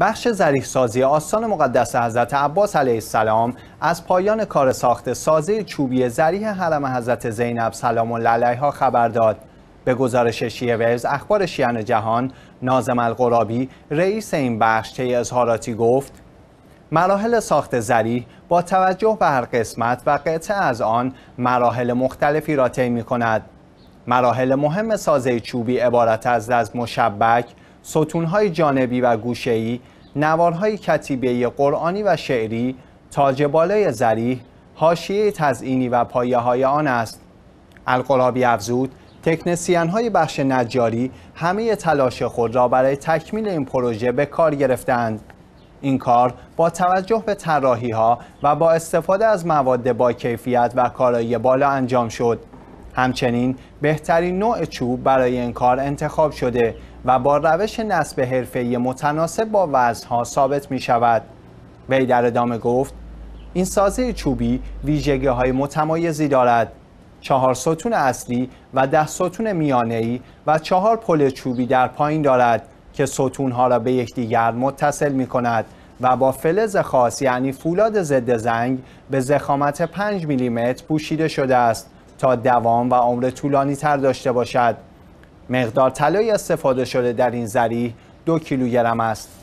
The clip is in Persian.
بخش ظریف سازی آستان مقدس حضرت عباس علیه السلام از پایان کار ساخت سازه چوبی ظریح حرم حضرت زینب سلام الله ها خبر داد به گزارش شیعه ویز اخبار شیعن جهان نازم القرابی رئیس این بخش طی اظهاراتی گفت مراحل ساخت زری با توجه به هر قسمت و قطعه از آن مراحل مختلفی را طی می کند. مراحل مهم سازه چوبی عبارت از از مشبک، ستونهای جانبی و گوشهی، نوارهای کتیبه‌ای قرآنی و شعری، تاج بالای زریح، حاشیه تزئینی و پایه های آن است. القرابی افزود تکنسیان های بخش نجاری همه تلاش خود را برای تکمیل این پروژه به کار گرفتند. این کار با توجه به طراحی ها و با استفاده از مواد با کیفیت و کارایی بالا انجام شد. همچنین بهترین نوع چوب برای این کار انتخاب شده و با روش نصب حرفه‌ای متناسب با وزنها ثابت می شود. وی در ادامه گفت این سازه چوبی ویژگی های متمایزی دارد چهار ستون اصلی و ده ستون میانه ای و چهار پل چوبی در پایین دارد که ستون ها را به یکدیگر متصل می کند و با فلز خاص یعنی فولاد ضد زنگ به زخامت 5 میلیمتر پوشیده شده است تا دوام و عمر طولانی تر داشته باشد مقدار طلای استفاده شده در این زریح دو کیلوگرم است